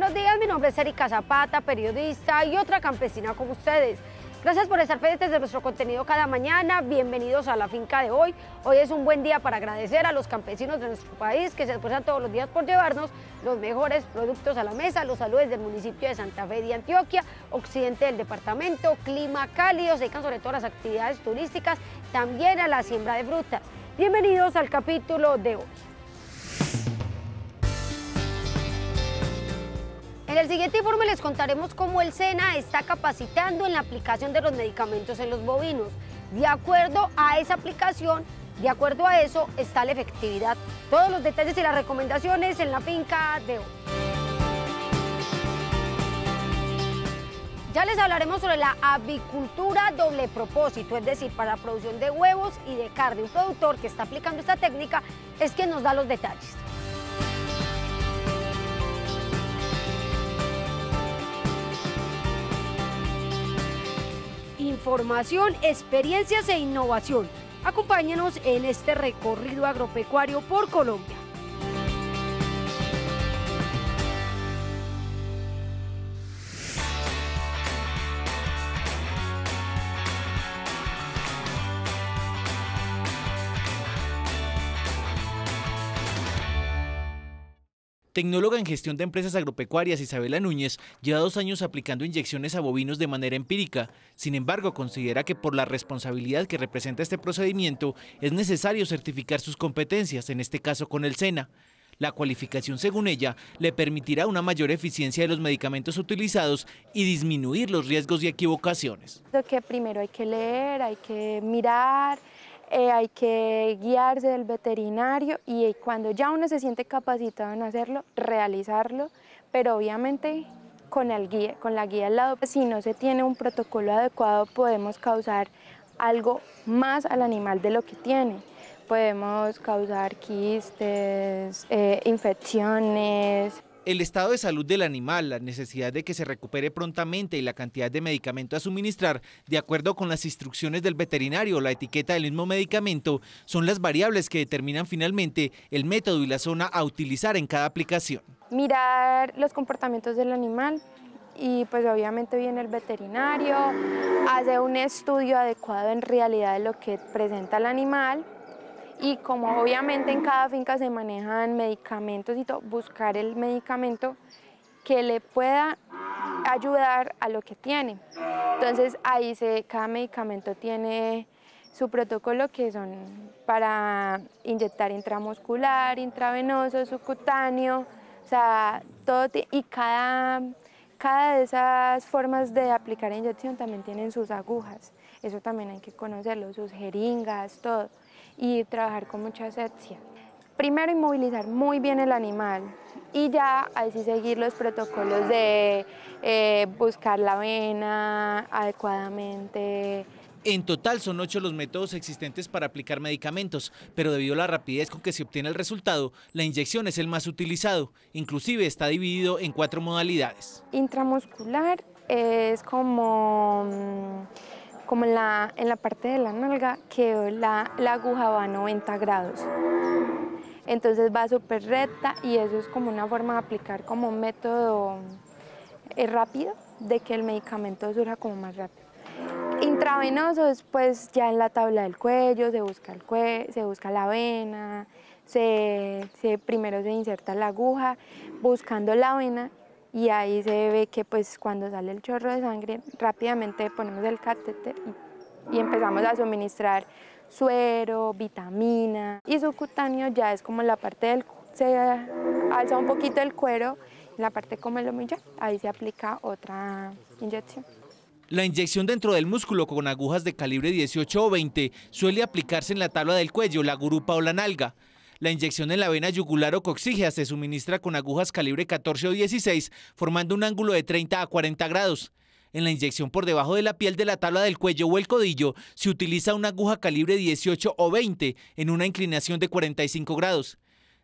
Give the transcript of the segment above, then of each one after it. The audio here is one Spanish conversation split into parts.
buenos días. Mi nombre es Erika Zapata, periodista y otra campesina como ustedes. Gracias por estar pendientes de nuestro contenido cada mañana. Bienvenidos a la finca de hoy. Hoy es un buen día para agradecer a los campesinos de nuestro país que se esfuerzan todos los días por llevarnos los mejores productos a la mesa. Los saludos del municipio de Santa Fe de Antioquia, occidente del departamento, clima cálido, se dedican sobre todo las actividades turísticas, también a la siembra de frutas. Bienvenidos al capítulo de hoy. En el siguiente informe les contaremos cómo el SENA está capacitando en la aplicación de los medicamentos en los bovinos. De acuerdo a esa aplicación, de acuerdo a eso, está la efectividad. Todos los detalles y las recomendaciones en la finca de hoy. Ya les hablaremos sobre la avicultura doble propósito, es decir, para producción de huevos y de carne. Un productor que está aplicando esta técnica es quien nos da los detalles. información, experiencias e innovación. Acompáñenos en este recorrido agropecuario por Colombia. Tecnóloga en gestión de empresas agropecuarias, Isabela Núñez lleva dos años aplicando inyecciones a bovinos de manera empírica. Sin embargo, considera que por la responsabilidad que representa este procedimiento, es necesario certificar sus competencias, en este caso con el SENA. La cualificación, según ella, le permitirá una mayor eficiencia de los medicamentos utilizados y disminuir los riesgos y equivocaciones. Lo que primero hay que leer, hay que mirar, eh, hay que guiarse del veterinario y eh, cuando ya uno se siente capacitado en hacerlo, realizarlo, pero obviamente con, el guía, con la guía al lado, pues, si no se tiene un protocolo adecuado podemos causar algo más al animal de lo que tiene. Podemos causar quistes, eh, infecciones. El estado de salud del animal, la necesidad de que se recupere prontamente y la cantidad de medicamento a suministrar, de acuerdo con las instrucciones del veterinario o la etiqueta del mismo medicamento, son las variables que determinan finalmente el método y la zona a utilizar en cada aplicación. Mirar los comportamientos del animal y pues obviamente viene el veterinario, hace un estudio adecuado en realidad de lo que presenta el animal y como obviamente en cada finca se manejan medicamentos y todo, buscar el medicamento que le pueda ayudar a lo que tiene. Entonces ahí se, cada medicamento tiene su protocolo que son para inyectar intramuscular, intravenoso, subcutáneo, o sea, todo y cada cada de esas formas de aplicar inyección también tienen sus agujas, eso también hay que conocerlo, sus jeringas, todo, y trabajar con mucha asepsia. Primero inmovilizar muy bien el animal y ya así seguir los protocolos de eh, buscar la vena adecuadamente, en total son ocho los métodos existentes para aplicar medicamentos, pero debido a la rapidez con que se obtiene el resultado, la inyección es el más utilizado. Inclusive está dividido en cuatro modalidades. Intramuscular es como, mm, como en, la, en la parte de la nalga que la, la aguja va a 90 grados. Entonces va súper recta y eso es como una forma de aplicar como un método eh, rápido de que el medicamento surja como más rápido es pues ya en la tabla del cuello, se busca, el se busca la vena, se, primero se inserta la aguja buscando la vena y ahí se ve que pues cuando sale el chorro de sangre rápidamente ponemos el catéter y, empezamos a suministrar suero, vitamina y subcutáneo ya es como la parte del se alza un poquito el cuero, la parte como el homilla, ahí se aplica otra inyección. La inyección dentro del músculo con agujas de calibre 18 o 20 suele aplicarse en la tabla del cuello, la gurupa o la nalga. La inyección en la vena yugular o coxígea se suministra con agujas calibre 14 o 16, formando un ángulo de 30 a 40 grados. En la inyección por debajo de la piel de la tabla del cuello o el codillo se utiliza una aguja calibre 18 o 20 en una inclinación de 45 grados.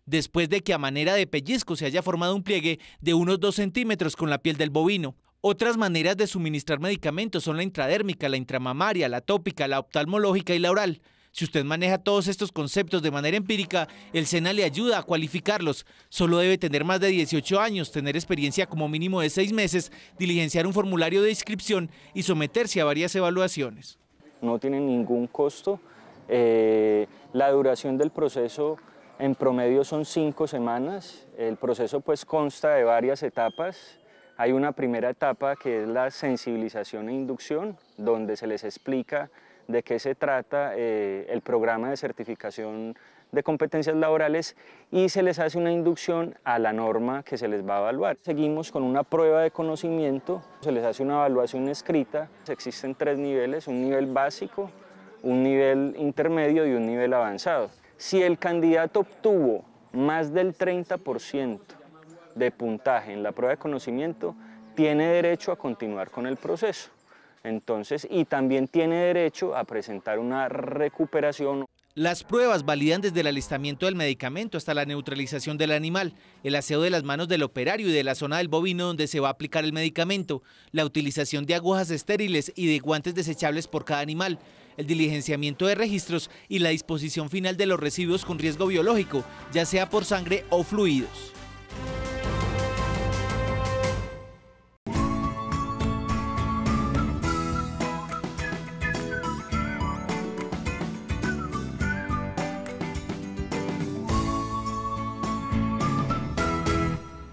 Después de que a manera de pellizco se haya formado un pliegue de unos 2 centímetros con la piel del bovino. Otras maneras de suministrar medicamentos son la intradérmica, la intramamaria, la tópica, la oftalmológica y la oral. Si usted maneja todos estos conceptos de manera empírica, el SENA le ayuda a cualificarlos. Solo debe tener más de 18 años, tener experiencia como mínimo de 6 meses, diligenciar un formulario de inscripción y someterse a varias evaluaciones. No tiene ningún costo. Eh, la duración del proceso en promedio son 5 semanas. El proceso pues consta de varias etapas. Hay una primera etapa que es la sensibilización e inducción, donde se les explica de qué se trata eh, el programa de certificación de competencias laborales y se les hace una inducción a la norma que se les va a evaluar. Seguimos con una prueba de conocimiento, se les hace una evaluación escrita. Existen tres niveles, un nivel básico, un nivel intermedio y un nivel avanzado. Si el candidato obtuvo más del 30% de puntaje en la prueba de conocimiento, tiene derecho a continuar con el proceso. Entonces, y también tiene derecho a presentar una recuperación. Las pruebas validan desde el alistamiento del medicamento hasta la neutralización del animal, el aseo de las manos del operario y de la zona del bovino donde se va a aplicar el medicamento, la utilización de agujas estériles y de guantes desechables por cada animal, el diligenciamiento de registros y la disposición final de los residuos con riesgo biológico, ya sea por sangre o fluidos.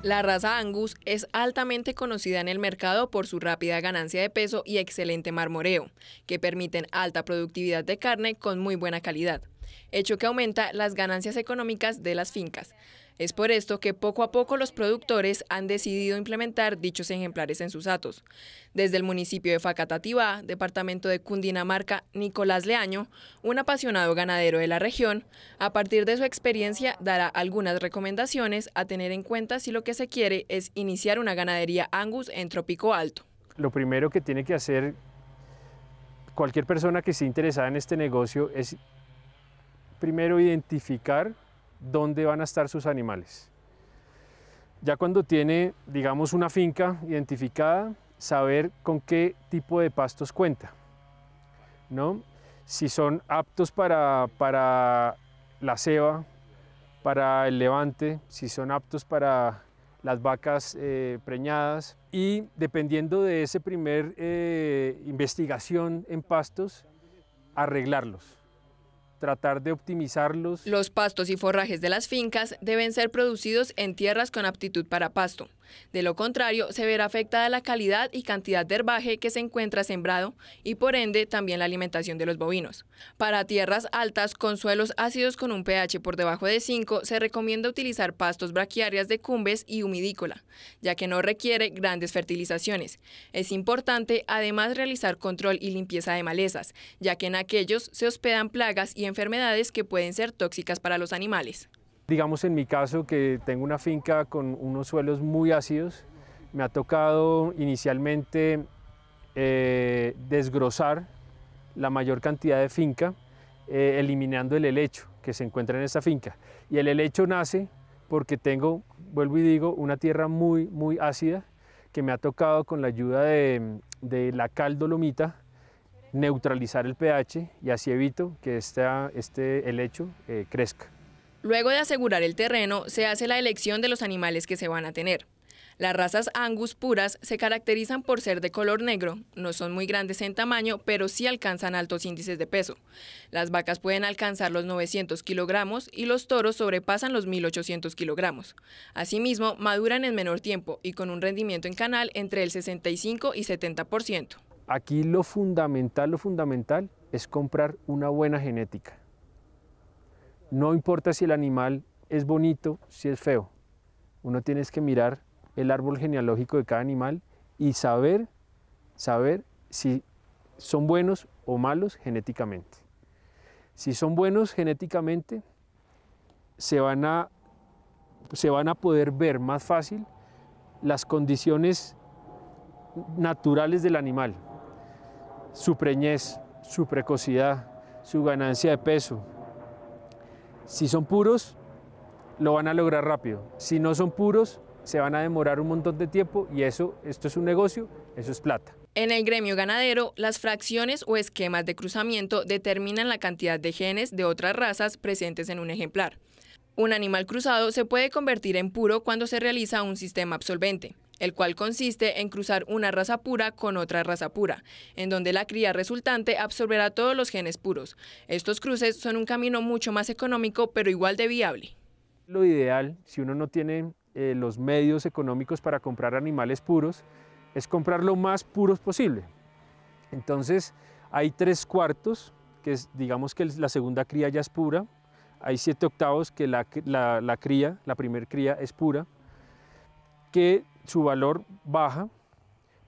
La raza Angus es altamente conocida en el mercado por su rápida ganancia de peso y excelente marmoreo, que permiten alta productividad de carne con muy buena calidad, hecho que aumenta las ganancias económicas de las fincas. Es por esto que poco a poco los productores han decidido implementar dichos ejemplares en sus atos. Desde el municipio de Facatativá, departamento de Cundinamarca, Nicolás Leaño, un apasionado ganadero de la región, a partir de su experiencia dará algunas recomendaciones a tener en cuenta si lo que se quiere es iniciar una ganadería Angus en Trópico Alto. Lo primero que tiene que hacer cualquier persona que se interesada en este negocio es primero identificar dónde van a estar sus animales. Ya cuando tiene, digamos, una finca identificada, saber con qué tipo de pastos cuenta, ¿no? Si son aptos para, la ceba, para el levante, si son aptos para las vacas eh, preñadas y dependiendo de ese primer eh, investigación en pastos, arreglarlos tratar de optimizarlos. Los pastos y forrajes de las fincas deben ser producidos en tierras con aptitud para pasto. De lo contrario, se verá afectada la calidad y cantidad de herbaje que se encuentra sembrado y por ende también la alimentación de los bovinos. Para tierras altas con suelos ácidos con un pH por debajo de 5, se recomienda utilizar pastos braquiarias de cumbes y humidícola, ya que no requiere grandes fertilizaciones. Es importante además realizar control y limpieza de malezas, ya que en aquellos se hospedan plagas y enfermedades que pueden ser tóxicas para los animales. Digamos en mi caso que tengo una finca con unos suelos muy ácidos, me ha tocado inicialmente eh, desgrosar la mayor cantidad de finca, eh, eliminando el helecho que se encuentra en esta finca. Y el helecho nace porque tengo, vuelvo y digo, una tierra muy, muy ácida que me ha tocado con la ayuda de, la cal dolomita neutralizar el pH y así evito que este helecho eh, crezca. Luego de asegurar el terreno, se hace la elección de los animales que se van a tener. Las razas angus puras se caracterizan por ser de color negro, no son muy grandes en tamaño, pero sí alcanzan altos índices de peso. Las vacas pueden alcanzar los 900 kilogramos y los toros sobrepasan los 1800 kilogramos. Asimismo, maduran en menor tiempo y con un rendimiento en canal entre el 65 y 70%. Aquí lo fundamental, lo fundamental es comprar una buena genética no importa si el animal es bonito, si es feo. Uno tiene que mirar el árbol genealógico de cada animal y saber, saber si son buenos o malos genéticamente. Si son buenos genéticamente, se van a, se van a poder ver más fácil las condiciones naturales del animal, su preñez, su precocidad, su ganancia de peso, si son puros, lo van a lograr rápido. Si no son puros, se van a demorar un montón de tiempo y eso, esto es un negocio, eso es plata. En el gremio ganadero, las fracciones o esquemas de cruzamiento determinan la cantidad de genes de otras razas presentes en un ejemplar. Un animal cruzado se puede convertir en puro cuando se realiza un sistema absolvente el cual consiste en cruzar una raza pura con otra raza pura, en donde la cría resultante absorberá todos los genes puros. Estos cruces son un camino mucho más económico, pero igual de viable. Lo ideal, si uno no tiene eh, los medios económicos para comprar animales puros, es comprar lo más puros posible. Entonces, hay tres cuartos, que es, digamos que la segunda cría ya es pura, hay siete octavos que la, cría, la primer cría es pura, que su valor baja,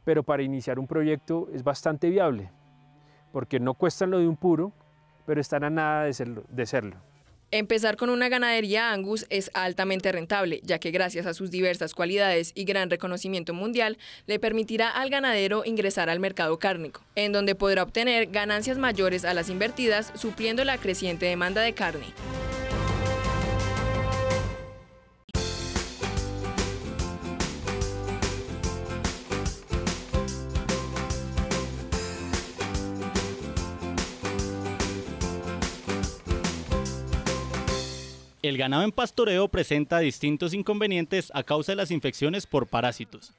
pero para iniciar un proyecto es bastante viable, porque no cuesta lo de un puro, pero están a nada de serlo. De serlo. Empezar con una ganadería Angus es altamente rentable, ya que gracias a sus diversas cualidades y gran reconocimiento mundial, le permitirá al ganadero ingresar al mercado cárnico, en donde podrá obtener ganancias mayores a las invertidas, supliendo la creciente demanda de carne. El ganado en pastoreo presenta distintos inconvenientes a causa de las infecciones por parásitos,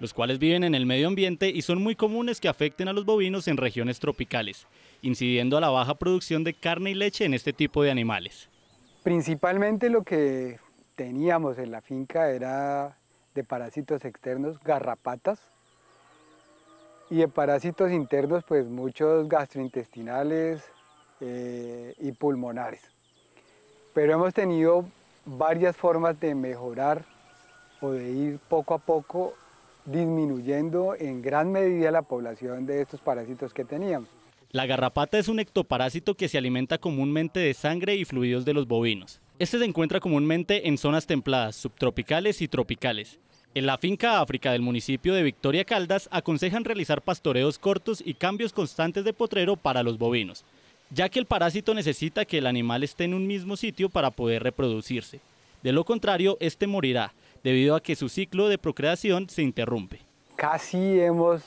los cuales viven en el medio ambiente y son muy comunes que afecten a los bovinos en regiones tropicales, incidiendo a la baja producción de carne y leche en este tipo de animales. Principalmente lo que teníamos en la finca era de parásitos externos, garrapatas, y de parásitos internos, pues muchos gastrointestinales eh, y pulmonares pero hemos tenido varias formas de mejorar o de ir poco a poco disminuyendo en gran medida la población de estos parásitos que teníamos. La garrapata es un ectoparásito que se alimenta comúnmente de sangre y fluidos de los bovinos. Este se encuentra comúnmente en zonas templadas, subtropicales y tropicales. En la finca África del municipio de Victoria Caldas aconsejan realizar pastoreos cortos y cambios constantes de potrero para los bovinos ya que el parásito necesita que el animal esté en un mismo sitio para poder reproducirse. De lo contrario, este morirá, debido a que su ciclo de procreación se interrumpe. Casi hemos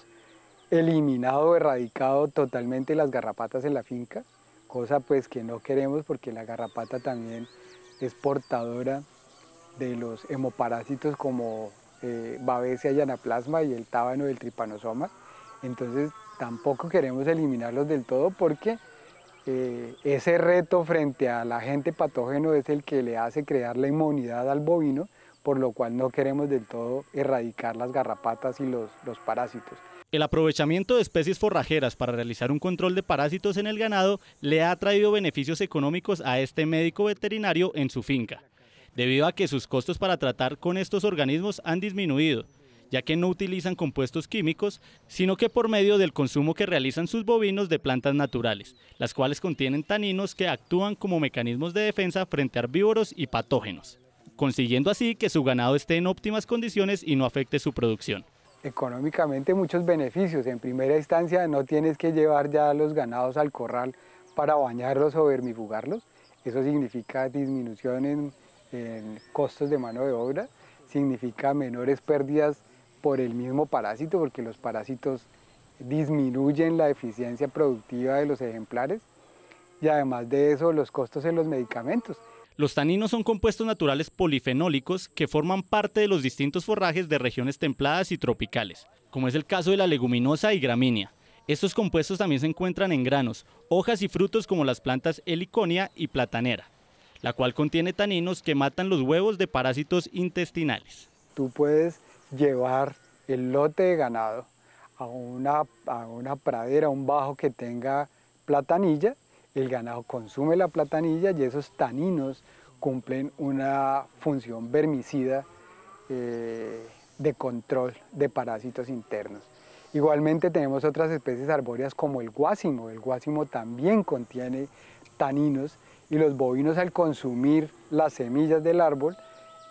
eliminado, erradicado totalmente las garrapatas en la finca, cosa pues que no queremos porque la garrapata también es portadora de los hemoparásitos como eh, Babesia anaplasma y el tábano del tripanosoma. Entonces tampoco queremos eliminarlos del todo porque eh, ese reto frente al agente patógeno es el que le hace crear la inmunidad al bovino, por lo cual no queremos del todo erradicar las garrapatas y los, los parásitos. El aprovechamiento de especies forrajeras para realizar un control de parásitos en el ganado le ha traído beneficios económicos a este médico veterinario en su finca, debido a que sus costos para tratar con estos organismos han disminuido, ya que no utilizan compuestos químicos, sino que por medio del consumo que realizan sus bovinos de plantas naturales, las cuales contienen taninos que actúan como mecanismos de defensa frente a herbívoros y patógenos, consiguiendo así que su ganado esté en óptimas condiciones y no afecte su producción económicamente muchos beneficios. En primera instancia no tienes que llevar ya los ganados al corral para bañarlos o vermifugarlos. Eso significa disminución en, en costos de mano de obra, significa menores pérdidas por el mismo parásito, porque los parásitos disminuyen la eficiencia productiva de los ejemplares y además de eso los costos en los medicamentos. Los taninos son compuestos naturales polifenólicos que forman parte de los distintos forrajes de regiones templadas y tropicales, como es el caso de la leguminosa y gramínea. Estos compuestos también se encuentran en granos, hojas y frutos como las plantas heliconia y platanera, la cual contiene taninos que matan los huevos de parásitos intestinales. Tú puedes llevar el lote de ganado a una, una pradera, a un bajo que tenga platanilla, el ganado consume la platanilla y esos taninos cumplen una función vermicida eh, de control de parásitos internos. Igualmente tenemos otras especies arbóreas como el guásimo. El guásimo también contiene taninos y los bovinos al consumir las semillas del árbol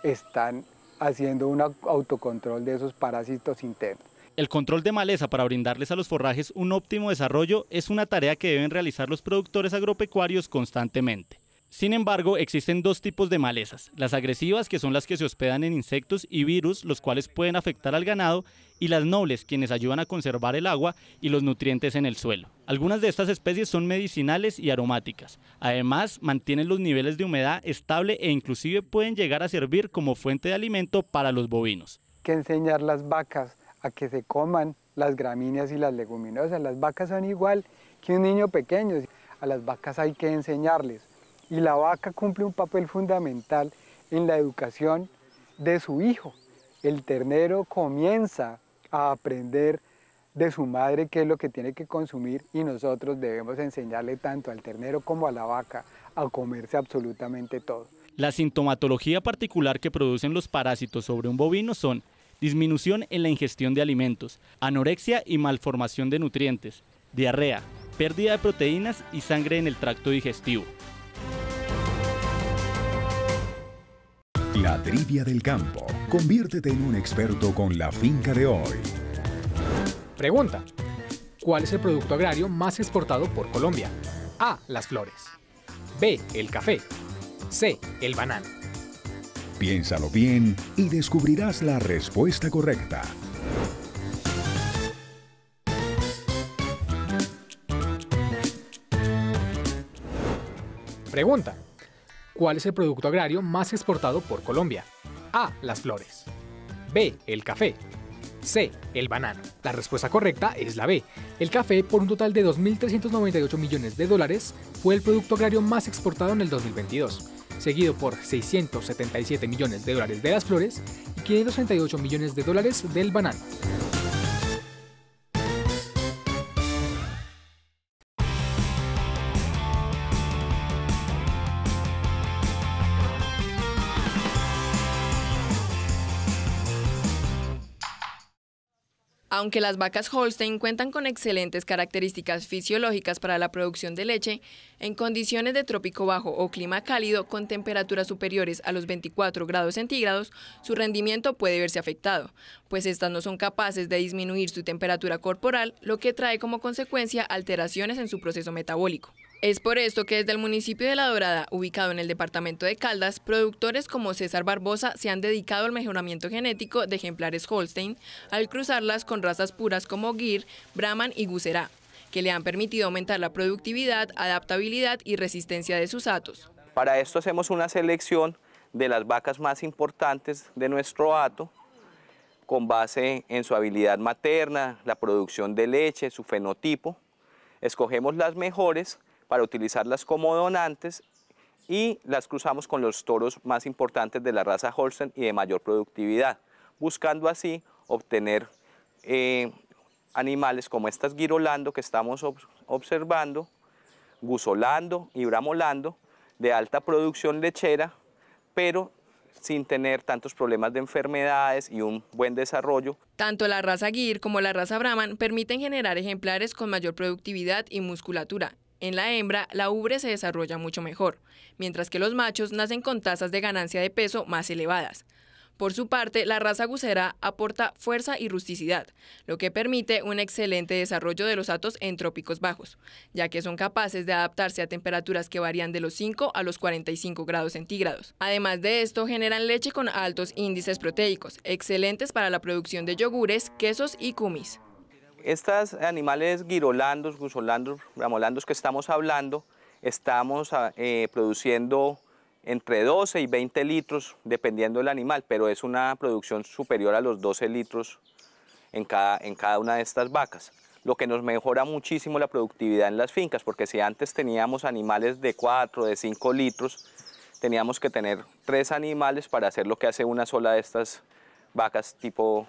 están haciendo un autocontrol de esos parásitos internos. El control de maleza para brindarles a los forrajes un óptimo desarrollo es una tarea que deben realizar los productores agropecuarios constantemente. Sin embargo, existen dos tipos de malezas, las agresivas, que son las que se hospedan en insectos y virus, los cuales pueden afectar al ganado, y las nobles, quienes ayudan a conservar el agua y los nutrientes en el suelo. Algunas de estas especies son medicinales y aromáticas. Además, mantienen los niveles de humedad estable e inclusive pueden llegar a servir como fuente de alimento para los bovinos. Hay que enseñar las vacas a que se coman las gramíneas y las leguminosas. Las vacas son igual que un niño pequeño. A las vacas hay que enseñarles. Y la vaca cumple un papel fundamental en la educación de su hijo. El ternero comienza a aprender de su madre qué es lo que tiene que consumir y nosotros debemos enseñarle tanto al ternero como a la vaca a comerse absolutamente todo. La sintomatología particular que producen los parásitos sobre un bovino son disminución en la ingestión de alimentos, anorexia y malformación de nutrientes, diarrea, pérdida de proteínas y sangre en el tracto digestivo. La trivia del campo. Conviértete en un experto con la finca de hoy. Pregunta, ¿cuál es el producto agrario más exportado por Colombia? A, las flores. B, el café. C, el banano. Piénsalo bien y descubrirás la respuesta correcta. Pregunta. ¿Cuál es el producto agrario más exportado por Colombia? A. Las flores. B. El café. C. El banano. La respuesta correcta es la B. El café, por un total de 2.398 millones de dólares, fue el producto agrario más exportado en el 2022, seguido por 677 millones de dólares de las flores y 538 millones de dólares del banano. Aunque las vacas Holstein cuentan con excelentes características fisiológicas para la producción de leche, en condiciones de trópico bajo o clima cálido con temperaturas superiores a los 24 grados centígrados, su rendimiento puede verse afectado, pues estas no son capaces de disminuir su temperatura corporal, lo que trae como consecuencia alteraciones en su proceso metabólico. Es por esto que desde el municipio de La Dorada, ubicado en el departamento de Caldas, productores como César Barbosa se han dedicado al mejoramiento genético de ejemplares Holstein al cruzarlas con razas puras como Gir, Brahman y Gucerá, que le han permitido aumentar la productividad, adaptabilidad y resistencia de sus atos. Para esto hacemos una selección de las vacas más importantes de nuestro hato, con base en su habilidad materna, la producción de leche, su fenotipo. Escogemos las mejores para utilizarlas como donantes y las cruzamos con los toros más importantes de la raza Holstein y de mayor productividad, buscando así obtener eh, animales como estas girolando que estamos observando, gusolando y bramolando, de alta producción lechera, pero sin tener tantos problemas de enfermedades y un buen desarrollo. Tanto la raza guir como la raza brahman permiten generar ejemplares con mayor productividad y musculatura, en la hembra, la ubre se desarrolla mucho mejor, mientras que los machos nacen con tasas de ganancia de peso más elevadas. Por su parte, la raza gusera aporta fuerza y rusticidad, lo que permite un excelente desarrollo de los atos en trópicos bajos, ya que son capaces de adaptarse a temperaturas que varían de los 5 a los 45 grados centígrados. Además de esto, generan leche con altos índices proteicos, excelentes para la producción de yogures, quesos y kumis. Estos animales girolandos, gusolandos, ramolandos que estamos hablando, estamos ah, eh, produciendo entre 12 y 20 litros, dependiendo del animal, pero es una producción superior a los 12 litros en cada, en cada una de estas vacas, lo que nos mejora muchísimo la productividad en las fincas, porque si antes teníamos animales de 4, de 5 litros, teníamos que tener tres animales para hacer lo que hace una sola de estas vacas tipo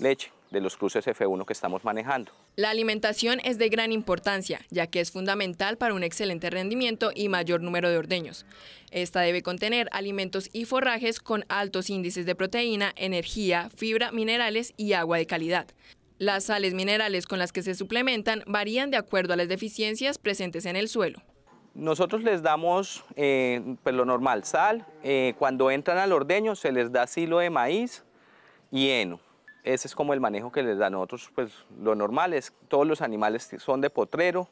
leche de los cruces F1 que estamos manejando. La alimentación es de gran importancia, ya que es fundamental para un excelente rendimiento y mayor número de ordeños. Esta debe contener alimentos y forrajes con altos índices de proteína, energía, fibra, minerales y agua de calidad. Las sales minerales con las que se suplementan varían de acuerdo a las deficiencias presentes en el suelo. Nosotros les damos eh, pues lo normal, sal, eh, cuando entran al ordeño se les da silo de maíz y heno ese es como el manejo que les dan nosotros, pues lo normal es, todos los animales son de potrero,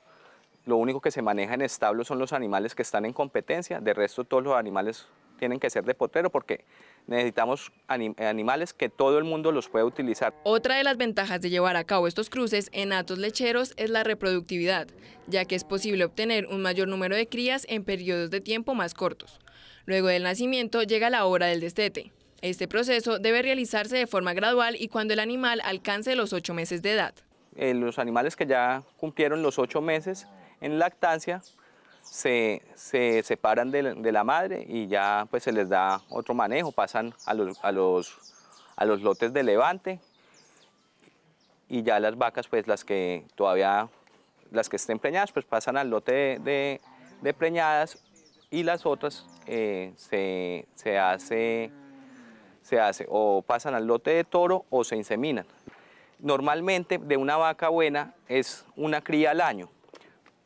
lo único que se maneja en establo son los animales que están en competencia, de resto todos los animales tienen que ser de potrero porque necesitamos animales que todo el mundo los pueda utilizar. Otra de las ventajas de llevar a cabo estos cruces en atos lecheros es la reproductividad, ya que es posible obtener un mayor número de crías en periodos de tiempo más cortos. Luego del nacimiento llega la hora del destete. Este proceso debe realizarse de forma gradual y cuando el animal alcance los ocho meses de edad. Eh, los animales que ya cumplieron los ocho meses en lactancia se, separan de, la madre y ya pues se les da otro manejo, pasan a los, a los, lotes de levante y ya las vacas pues las que todavía, las que estén preñadas pues pasan al lote de, de, preñadas y las otras eh, se, se hace se hace o pasan al lote de toro o se inseminan. Normalmente de una vaca buena es una cría al año.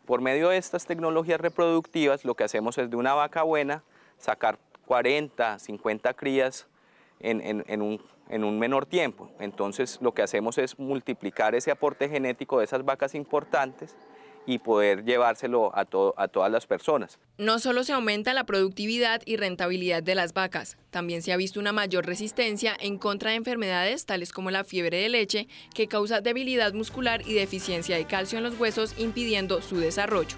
Por medio de estas tecnologías reproductivas lo que hacemos es de una vaca buena sacar 40, 50 crías en, un, en, un, menor tiempo. Entonces lo que hacemos es multiplicar ese aporte genético de esas vacas importantes y poder llevárselo a, todas las personas. No solo se aumenta la productividad y rentabilidad de las vacas, también se ha visto una mayor resistencia en contra de enfermedades tales como la fiebre de leche, que causa debilidad muscular y deficiencia de calcio en los huesos impidiendo su desarrollo.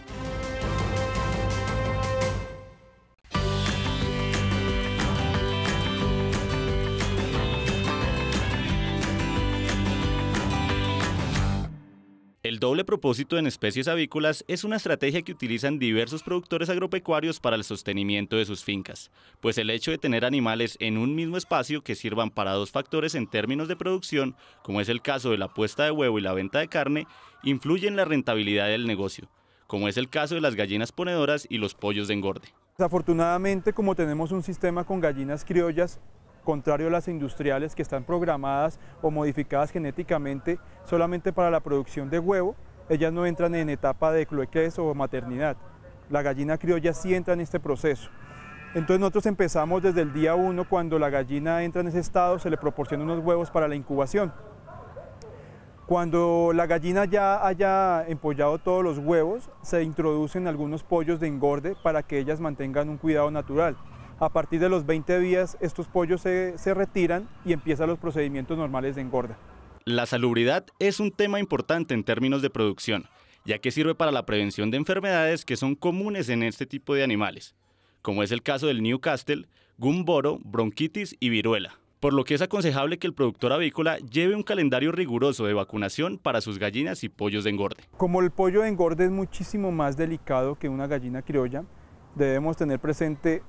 El doble propósito en especies avícolas es una estrategia que utilizan diversos productores agropecuarios para el sostenimiento de sus fincas, pues el hecho de tener animales en un mismo espacio que sirvan para dos factores en términos de producción, como es el caso de la puesta de huevo y la venta de carne, influye en la rentabilidad del negocio, como es el caso de las gallinas ponedoras y los pollos de engorde. Afortunadamente, como tenemos un sistema con gallinas criollas, contrario a las industriales que están programadas o modificadas genéticamente solamente para la producción de huevo, ellas no entran en etapa de cloeques o maternidad. La gallina criolla sí entra en este proceso. Entonces nosotros empezamos desde el día 1, cuando la gallina entra en ese estado, se le proporciona unos huevos para la incubación. Cuando la gallina ya haya empollado todos los huevos, se introducen algunos pollos de engorde para que ellas mantengan un cuidado natural. A partir de los 20 días estos pollos se, retiran y empiezan los procedimientos normales de engorda. La salubridad es un tema importante en términos de producción, ya que sirve para la prevención de enfermedades que son comunes en este tipo de animales, como es el caso del Newcastle, gumboro, bronquitis y viruela, por lo que es aconsejable que el productor avícola lleve un calendario riguroso de vacunación para sus gallinas y pollos de engorde. Como el pollo de engorde es muchísimo más delicado que una gallina criolla, debemos tener presente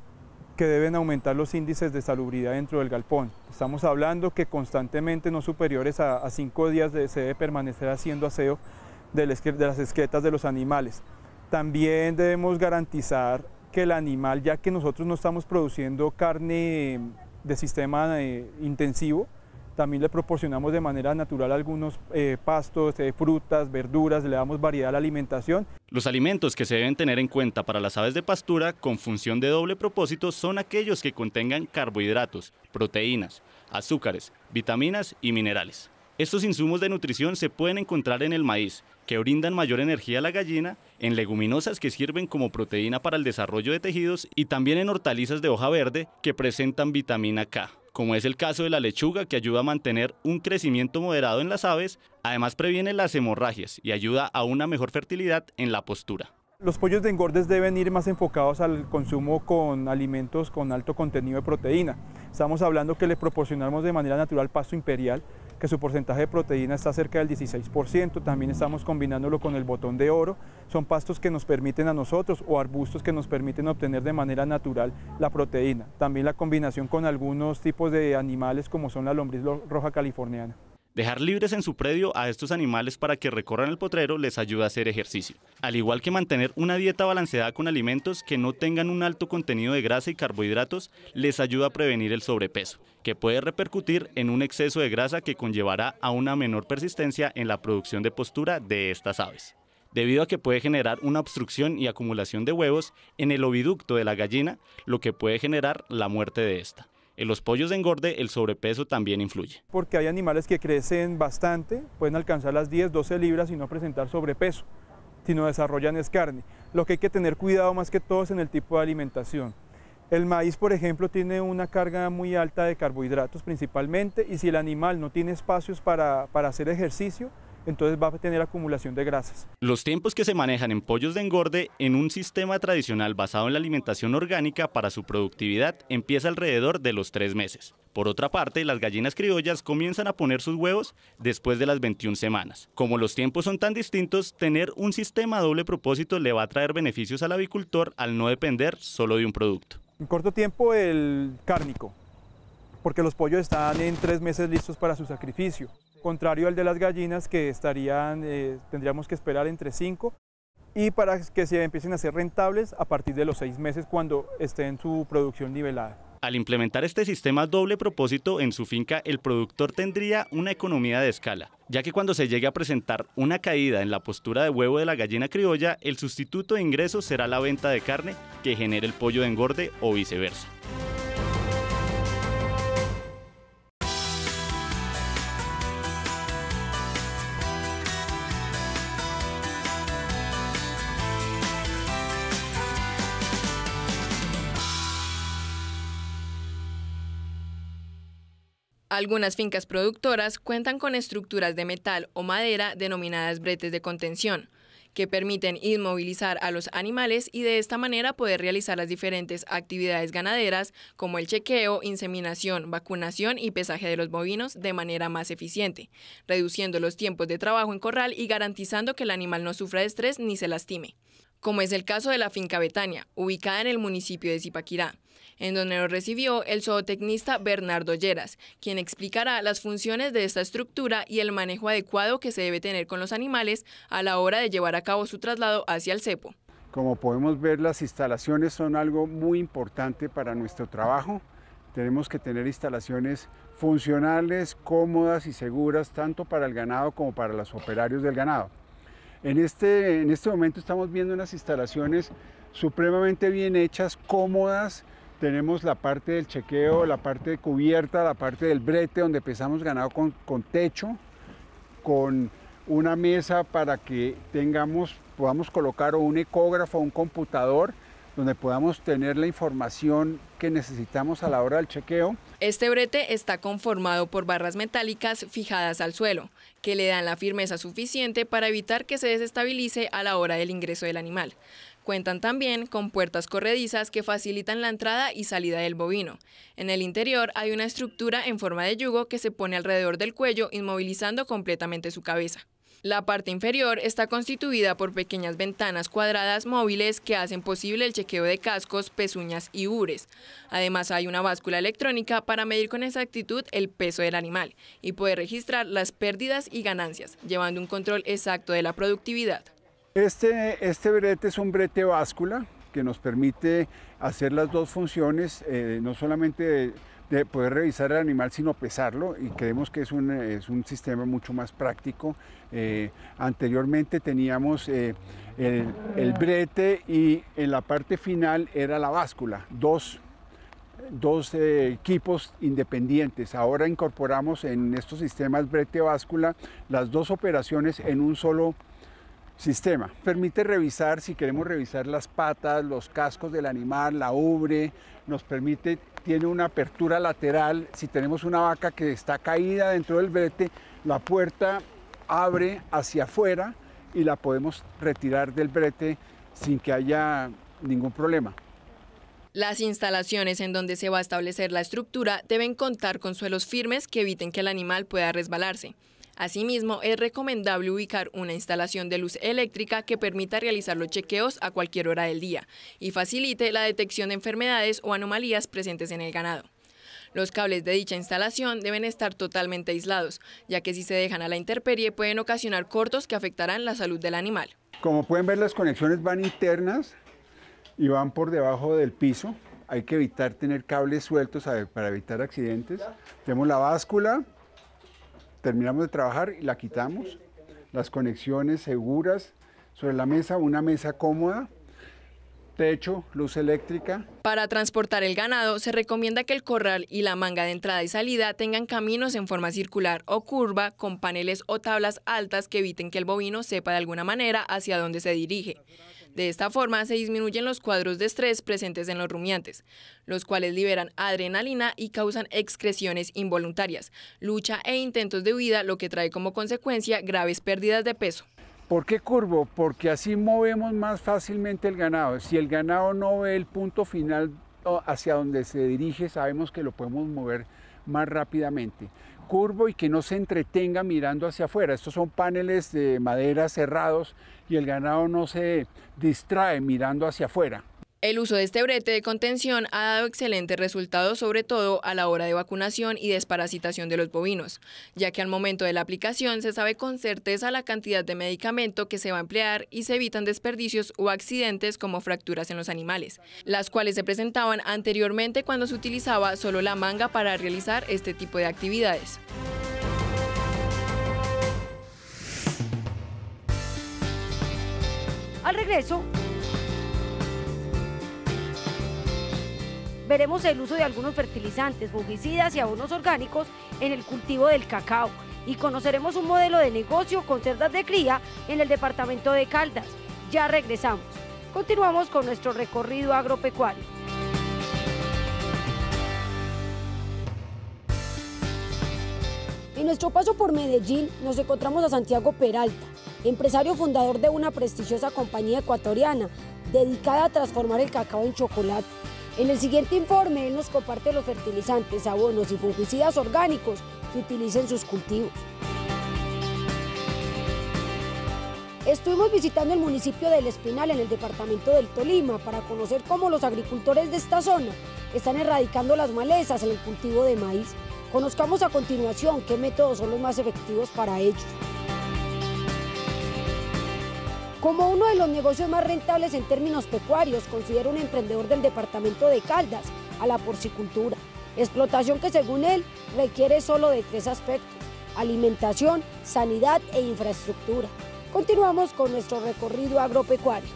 que deben aumentar los índices de salubridad dentro del galpón. Estamos hablando que constantemente no superiores a, cinco días de, se debe permanecer haciendo aseo de, las esquetas de los animales. También debemos garantizar que el animal, ya que nosotros no estamos produciendo carne de sistema eh, intensivo, también le proporcionamos de manera natural algunos eh, pastos, eh, frutas, verduras, le damos variedad a la alimentación. Los alimentos que se deben tener en cuenta para las aves de pastura con función de doble propósito son aquellos que contengan carbohidratos, proteínas, azúcares, vitaminas y minerales. Estos insumos de nutrición se pueden encontrar en el maíz, que brindan mayor energía a la gallina, en leguminosas que sirven como proteína para el desarrollo de tejidos y también en hortalizas de hoja verde que presentan vitamina K como es el caso de la lechuga que ayuda a mantener un crecimiento moderado en las aves, además previene las hemorragias y ayuda a una mejor fertilidad en la postura. Los pollos de engordes deben ir más enfocados al consumo con alimentos con alto contenido de proteína. Estamos hablando que le proporcionamos de manera natural pasto imperial, que su porcentaje de proteína está cerca del 16%, también estamos combinándolo con el botón de oro, son pastos que nos permiten a nosotros o arbustos que nos permiten obtener de manera natural la proteína. También la combinación con algunos tipos de animales como son la lombriz roja californiana. Dejar libres en su predio a estos animales para que recorran el potrero les ayuda a hacer ejercicio, al igual que mantener una dieta balanceada con alimentos que no tengan un alto contenido de grasa y carbohidratos les ayuda a prevenir el sobrepeso, que puede repercutir en un exceso de grasa que conllevará a una menor persistencia en la producción de postura de estas aves debido a que puede generar una obstrucción y acumulación de huevos en el oviducto de la gallina, lo que puede generar la muerte de esta en los pollos de engorde el sobrepeso también influye. Porque hay animales que crecen bastante, pueden alcanzar las 10, 12 libras y no presentar sobrepeso, sino desarrollan escarne. Lo que hay que tener cuidado más que todo es en el tipo de alimentación. El maíz, por ejemplo, tiene una carga muy alta de carbohidratos principalmente y si el animal no tiene espacios para, para hacer ejercicio, entonces va a tener acumulación de grasas. Los tiempos que se manejan en pollos de engorde en un sistema tradicional basado en la alimentación orgánica para su productividad empieza alrededor de los tres meses. Por otra parte, las gallinas criollas comienzan a poner sus huevos después de las 21 semanas. Como los tiempos son tan distintos, tener un sistema a doble propósito le va a traer beneficios al avicultor al no depender solo de un producto. En corto tiempo el cárnico, porque los pollos están en tres meses listos para su sacrificio contrario al de las gallinas que estarían, eh, tendríamos que esperar entre 5 y para que se empiecen a ser rentables a partir de los 6 meses cuando esté en su producción nivelada. Al implementar este sistema doble propósito en su finca, el productor tendría una economía de escala, ya que cuando se llegue a presentar una caída en la postura de huevo de la gallina criolla, el sustituto de ingreso será la venta de carne que genere el pollo de engorde o viceversa. Algunas fincas productoras cuentan con estructuras de metal o madera denominadas bretes de contención, que permiten inmovilizar a los animales y de esta manera poder realizar las diferentes actividades ganaderas como el chequeo, inseminación, vacunación y pesaje de los bovinos de manera más eficiente, reduciendo los tiempos de trabajo en corral y garantizando que el animal no sufra estrés ni se lastime como es el caso de la finca Betania, ubicada en el municipio de Zipaquirá, en donde lo recibió el zootecnista Bernardo Lleras, quien explicará las funciones de esta estructura y el manejo adecuado que se debe tener con los animales a la hora de llevar a cabo su traslado hacia el cepo. Como podemos ver, las instalaciones son algo muy importante para nuestro trabajo. Tenemos que tener instalaciones funcionales, cómodas y seguras, tanto para el ganado como para los operarios del ganado. En este, en este momento estamos viendo unas instalaciones supremamente bien hechas, cómodas, tenemos la parte del chequeo, la parte de cubierta, la parte del brete, donde pesamos ganado con, con techo, con una mesa para que tengamos, podamos colocar un ecógrafo, un computador, donde podamos tener la información que necesitamos a la hora del chequeo. Este brete está conformado por barras metálicas fijadas al suelo, que le dan la firmeza suficiente para evitar que se desestabilice a la hora del ingreso del animal. Cuentan también con puertas corredizas que facilitan la entrada y salida del bovino. En el interior hay una estructura en forma de yugo que se pone alrededor del cuello inmovilizando completamente su cabeza. La parte inferior está constituida por pequeñas ventanas cuadradas móviles que hacen posible el chequeo de cascos, pezuñas y ubres. Además hay una báscula electrónica para medir con exactitud el peso del animal y poder registrar las pérdidas y ganancias, llevando un control exacto de la productividad. Este, este brete es un brete báscula que nos permite hacer las dos funciones, eh, no solamente de, poder revisar el animal, sino pesarlo, y creemos que es un, sistema mucho más práctico. Eh, anteriormente teníamos eh, el, brete y en la parte final era la báscula, dos, dos equipos independientes. Ahora incorporamos en estos sistemas brete-báscula las dos operaciones en un solo sistema. Permite revisar, si queremos revisar las patas, los cascos del animal, la ubre, nos permite, tiene una apertura lateral, si tenemos una vaca que está caída dentro del brete, la puerta abre hacia afuera y la podemos retirar del brete sin que haya ningún problema. Las instalaciones en donde se va a establecer la estructura deben contar con suelos firmes que eviten que el animal pueda resbalarse. Asimismo, es recomendable ubicar una instalación de luz eléctrica que permita realizar los chequeos a cualquier hora del día y facilite la detección de enfermedades o anomalías presentes en el ganado. Los cables de dicha instalación deben estar totalmente aislados, ya que si se dejan a la intemperie pueden ocasionar cortos que afectarán la salud del animal. Como pueden ver, las conexiones van internas y van por debajo del piso. Hay que evitar tener cables sueltos para evitar accidentes. Tenemos la báscula, terminamos de trabajar y la quitamos. Las conexiones seguras sobre la mesa, una mesa cómoda, techo, luz eléctrica. Para transportar el ganado se recomienda que el corral y la manga de entrada y salida tengan caminos en forma circular o curva con paneles o tablas altas que eviten que el bovino sepa de alguna manera hacia dónde se dirige. De esta forma se disminuyen los cuadros de estrés presentes en los rumiantes, los cuales liberan adrenalina y causan excreciones involuntarias, lucha e intentos de huida, lo que trae como consecuencia graves pérdidas de peso. ¿Por qué curvo? Porque así movemos más fácilmente el ganado. Si el ganado no ve el punto final hacia donde se dirige, sabemos que lo podemos mover más rápidamente curvo y que no se entretenga mirando hacia afuera. Estos son paneles de madera cerrados y el ganado no se distrae mirando hacia afuera. El uso de este brete de contención ha dado excelentes resultados, sobre todo a la hora de vacunación y desparasitación de los bovinos, ya que al momento de la aplicación se sabe con certeza la cantidad de medicamento que se va a emplear y se evitan desperdicios o accidentes como fracturas en los animales, las cuales se presentaban anteriormente cuando se utilizaba solo la manga para realizar este tipo de actividades. Al regreso, veremos el uso de algunos fertilizantes, fungicidas y abonos orgánicos en el cultivo del cacao y conoceremos un modelo de negocio con cerdas de cría en el departamento de Caldas. Ya regresamos. Continuamos con nuestro recorrido agropecuario. En nuestro paso por Medellín nos encontramos a Santiago Peralta, empresario fundador de una prestigiosa compañía ecuatoriana dedicada a transformar el cacao en chocolate. En el siguiente informe, él nos comparte los fertilizantes, abonos y fungicidas orgánicos que utilicen sus cultivos. Estuvimos visitando el municipio del Espinal en el departamento del Tolima para conocer cómo los agricultores de esta zona están erradicando las malezas en el cultivo de maíz. Conozcamos a continuación qué métodos son los más efectivos para ellos como uno de los negocios más rentables en términos pecuarios, considera un emprendedor del departamento de Caldas, a la porcicultura. Explotación que según él requiere solo de tres aspectos, alimentación, sanidad e infraestructura. Continuamos con nuestro recorrido agropecuario.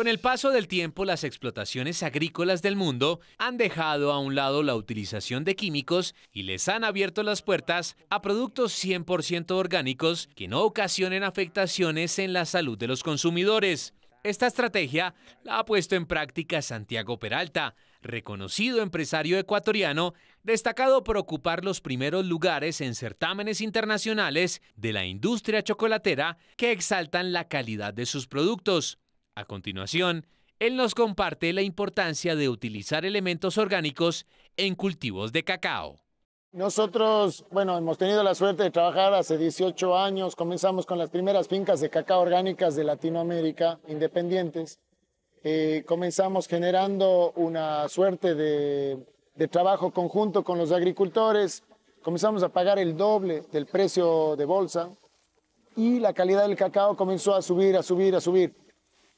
Con el paso del tiempo, las explotaciones agrícolas del mundo han dejado a un lado la utilización de químicos y les han abierto las puertas a productos 100% orgánicos que no ocasionen afectaciones en la salud de los consumidores. Esta estrategia la ha puesto en práctica Santiago Peralta, reconocido empresario ecuatoriano, destacado por ocupar los primeros lugares en certámenes internacionales de la industria chocolatera que exaltan la calidad de sus productos. A continuación, él nos comparte la importancia de utilizar elementos orgánicos en cultivos de cacao. Nosotros, bueno, hemos tenido la suerte de trabajar hace 18 años, comenzamos con las primeras fincas de cacao orgánicas de Latinoamérica, independientes. Eh, comenzamos generando una suerte de trabajo conjunto con los agricultores, comenzamos a pagar el doble del precio de bolsa y la calidad del cacao comenzó a subir, a subir, a subir.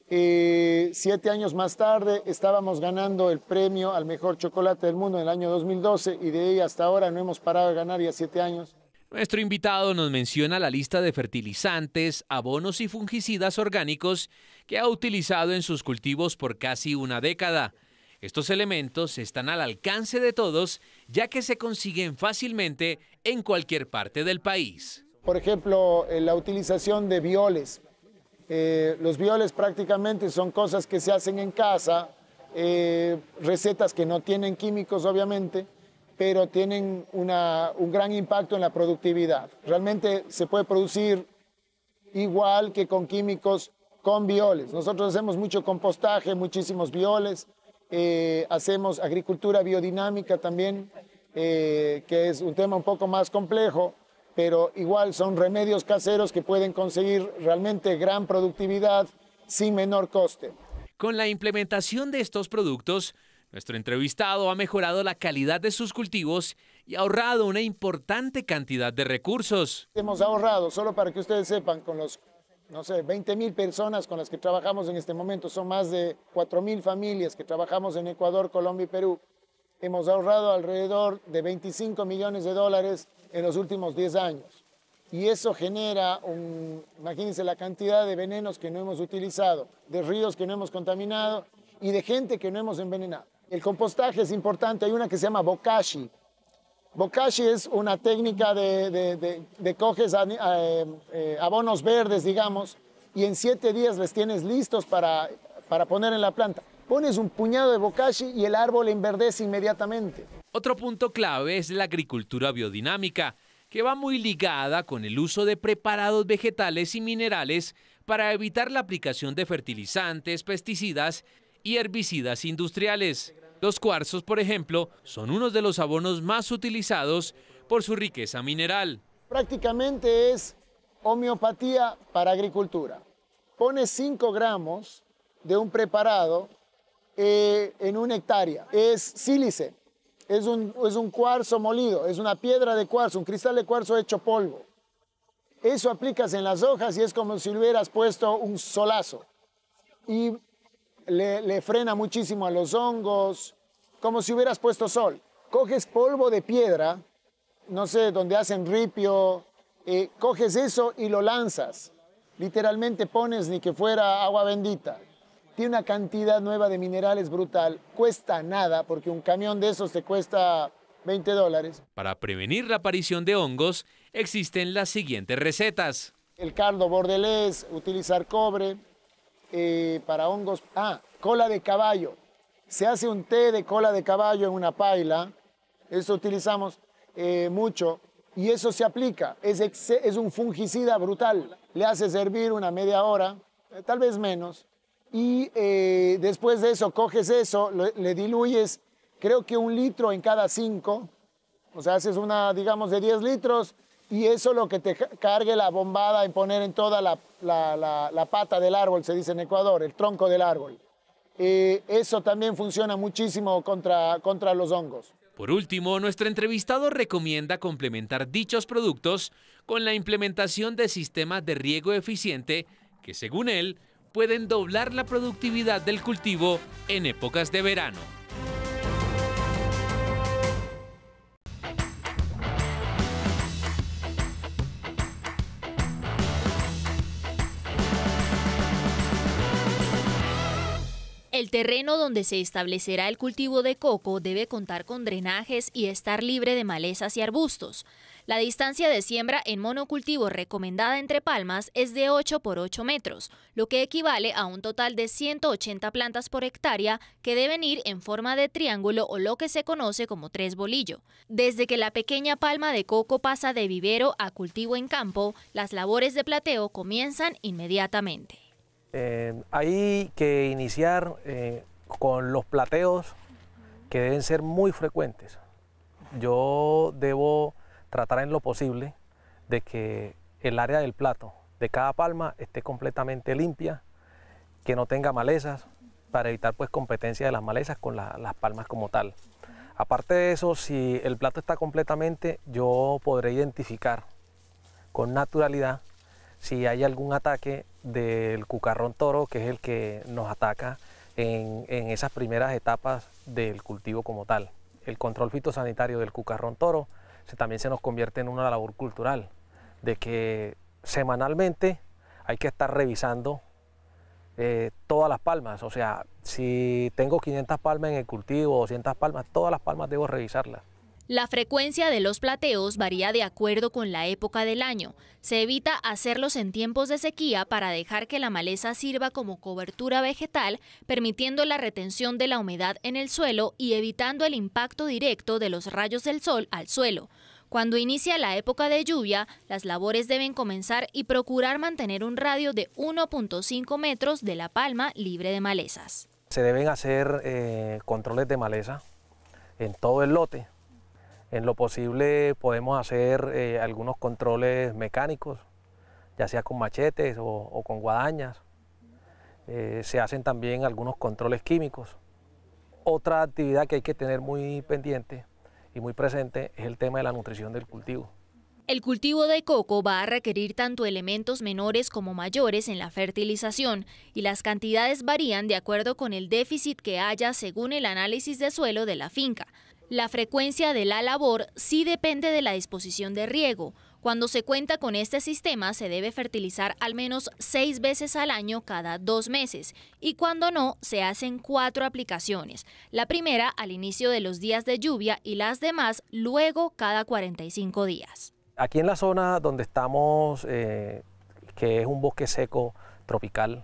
Eh, siete años más tarde estábamos ganando el premio al mejor chocolate del mundo en el año 2012 y de ahí hasta ahora no hemos parado de ganar ya siete años. Nuestro invitado nos menciona la lista de fertilizantes, abonos y fungicidas orgánicos que ha utilizado en sus cultivos por casi una década. Estos elementos están al alcance de todos ya que se consiguen fácilmente en cualquier parte del país. Por ejemplo, eh, la utilización de violes eh, los violes prácticamente son cosas que se hacen en casa, eh, recetas que no tienen químicos obviamente, pero tienen un gran impacto en la productividad. Realmente se puede producir igual que con químicos, con violes. Nosotros hacemos mucho compostaje, muchísimos violes, eh, hacemos agricultura biodinámica también, que es un tema un poco más complejo, pero igual son remedios caseros que pueden conseguir realmente gran productividad sin menor coste. Con la implementación de estos productos, nuestro entrevistado ha mejorado la calidad de sus cultivos y ha ahorrado una importante cantidad de recursos. Hemos ahorrado, solo para que ustedes sepan, con los, no sé, 20 mil personas con las que trabajamos en este momento, son más de 4 mil familias que trabajamos en Ecuador, Colombia y Perú hemos ahorrado alrededor de 25 millones de dólares en los últimos 10 años. Y eso genera, un, imagínense la cantidad de venenos que no hemos utilizado, de ríos que no hemos contaminado y de gente que no hemos envenenado. El compostaje es importante, hay una que se llama bokashi. Bokashi es una técnica de, coges eh, eh, abonos verdes, digamos, y en siete días les tienes listos para, para poner en la planta. Pones un puñado de bokashi y el árbol enverdece inmediatamente. Otro punto clave es la agricultura biodinámica, que va muy ligada con el uso de preparados vegetales y minerales para evitar la aplicación de fertilizantes, pesticidas y herbicidas industriales. Los cuarzos, por ejemplo, son uno de los abonos más utilizados por su riqueza mineral. Prácticamente es homeopatía para agricultura. Pones 5 gramos de un preparado eh, en una hectárea. Es sílice, es un, es un cuarzo molido, es una piedra de cuarzo, un cristal de cuarzo hecho polvo. Eso aplicas en las hojas y es como si hubieras puesto un solazo. Y le, frena muchísimo a los hongos, como si hubieras puesto sol. Coges polvo de piedra, no sé, donde hacen ripio, eh, coges eso y lo lanzas. Literalmente pones ni que fuera agua bendita tiene una cantidad nueva de minerales brutal, cuesta nada, porque un camión de esos te cuesta 20 dólares. Para prevenir la aparición de hongos, existen las siguientes recetas. El caldo bordelés, utilizar cobre eh, para hongos. Ah, cola de caballo. Se hace un té de cola de caballo en una paila. Eso utilizamos eh, mucho y eso se aplica. Es, es un fungicida brutal. Le hace servir una media hora, eh, tal vez menos y eh, después de eso coges eso, le diluyes, creo que un litro en cada cinco, o sea, haces una, digamos, de 10 litros y eso lo que te cargue la bombada en poner en toda la, pata del árbol, se dice en Ecuador, el tronco del árbol. Eh, eso también funciona muchísimo contra, contra los hongos. Por último, nuestro entrevistado recomienda complementar dichos productos con la implementación de sistemas de riego eficiente que, según él, pueden doblar la productividad del cultivo en épocas de verano. El terreno donde se establecerá el cultivo de coco debe contar con drenajes y estar libre de malezas y arbustos. La distancia de siembra en monocultivo recomendada entre palmas es de 8 por 8 metros, lo que equivale a un total de 180 plantas por hectárea que deben ir en forma de triángulo o lo que se conoce como tres bolillo. Desde que la pequeña palma de coco pasa de vivero a cultivo en campo, las labores de plateo comienzan inmediatamente. Eh, hay que iniciar eh, con los plateos que deben ser muy frecuentes. Yo debo tratar en lo posible de que el área del plato de cada palma esté completamente limpia, que no tenga malezas, para evitar pues competencia de las malezas con las palmas como tal. Aparte de eso, si el plato está completamente, yo podré identificar con naturalidad si hay algún ataque del cucarrón toro, que es el que nos ataca en, en esas primeras etapas del cultivo como tal. El control fitosanitario del cucarrón toro también se nos convierte en una labor cultural, de que semanalmente hay que estar revisando eh, todas las palmas, o sea, si tengo 500 palmas en el cultivo, 200 palmas, todas las palmas debo revisarlas. La frecuencia de los plateos varía de acuerdo con la época del año. Se evita hacerlos en tiempos de sequía para dejar que la maleza sirva como cobertura vegetal, permitiendo la retención de la humedad en el suelo y evitando el impacto directo de los rayos del sol al suelo. Cuando inicia la época de lluvia, las labores deben comenzar y procurar mantener un radio de 1.5 metros de la palma libre de malezas. Se deben hacer eh, controles de maleza en todo el lote en lo posible podemos hacer eh, algunos controles mecánicos, ya sea con machetes o, con guadañas. Eh, se hacen también algunos controles químicos. Otra actividad que hay que tener muy pendiente y muy presente es el tema de la nutrición del cultivo. El cultivo de coco va a requerir tanto elementos menores como mayores en la fertilización y las cantidades varían de acuerdo con el déficit que haya según el análisis de suelo de la finca. La frecuencia de la labor sí depende de la disposición de riego. Cuando se cuenta con este sistema se debe fertilizar al menos seis veces al año cada dos meses y cuando no se hacen cuatro aplicaciones, la primera al inicio de los días de lluvia y las demás luego cada 45 días. Aquí en la zona donde estamos, eh, que es un bosque seco tropical,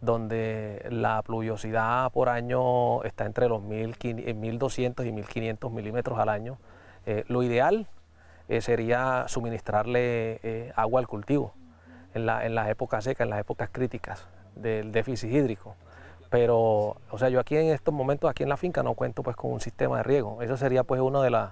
donde la pluviosidad por año está entre los 1.200 eh, y 1.500 milímetros al año. Eh, lo ideal eh, sería suministrarle agua al cultivo en, las épocas secas, en las épocas críticas del déficit hídrico. Pero, o sea, yo aquí en estos momentos, aquí en la finca, no cuento pues con un sistema de riego. Eso sería pues una de,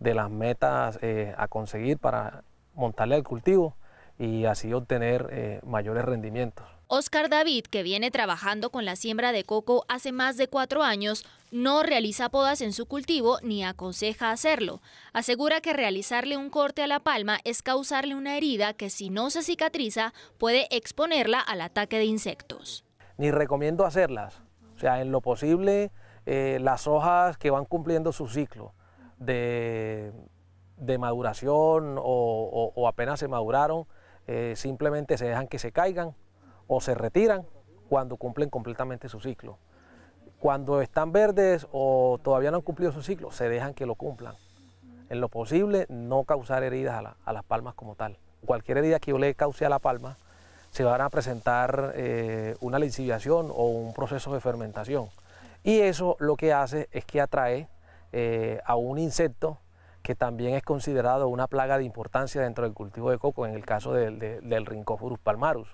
de las metas a conseguir para montarle al cultivo y así obtener mayores rendimientos. Oscar David, que viene trabajando con la siembra de coco hace más de cuatro años, no realiza podas en su cultivo ni aconseja hacerlo. Asegura que realizarle un corte a la palma es causarle una herida que si no se cicatriza puede exponerla al ataque de insectos. Ni recomiendo hacerlas, o sea, en lo posible eh, las hojas que van cumpliendo su ciclo de, maduración o, apenas se maduraron, eh, simplemente se dejan que se caigan o se retiran cuando cumplen completamente su ciclo. Cuando están verdes o todavía no han cumplido su ciclo, se dejan que lo cumplan. En lo posible, no causar heridas a, las palmas como tal. Cualquier herida que yo le cause a la palma, se van a presentar eh, una lixiviación o un proceso de fermentación. Y eso lo que hace es que atrae eh, a un insecto que también es considerado una plaga de importancia dentro del cultivo de coco, en el caso del Rincophorus palmarus.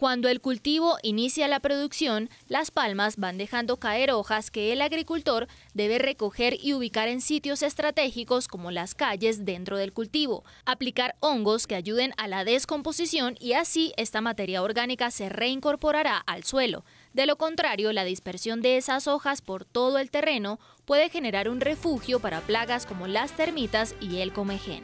Cuando el cultivo inicia la producción, las palmas van dejando caer hojas que el agricultor debe recoger y ubicar en sitios estratégicos como las calles dentro del cultivo, aplicar hongos que ayuden a la descomposición y así esta materia orgánica se reincorporará al suelo. De lo contrario, la dispersión de esas hojas por todo el terreno puede generar un refugio para plagas como las termitas y el comején.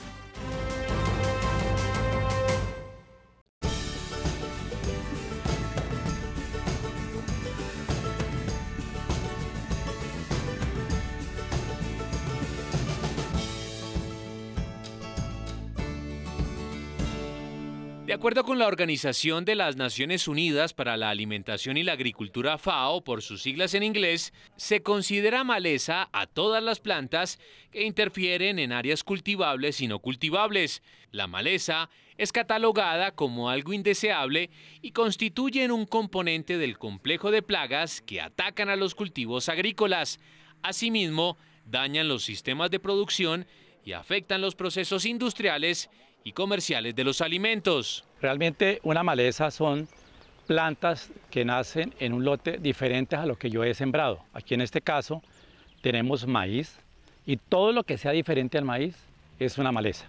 De acuerdo con la Organización de las Naciones Unidas para la Alimentación y la Agricultura FAO, por sus siglas en inglés, se considera maleza a todas las plantas que interfieren en áreas cultivables y no cultivables. La maleza es catalogada como algo indeseable y constituye un componente del complejo de plagas que atacan a los cultivos agrícolas. Asimismo, dañan los sistemas de producción y afectan los procesos industriales y comerciales de los alimentos. Realmente una maleza son plantas que nacen en un lote diferente a lo que yo he sembrado. Aquí en este caso tenemos maíz y todo lo que sea diferente al maíz es una maleza.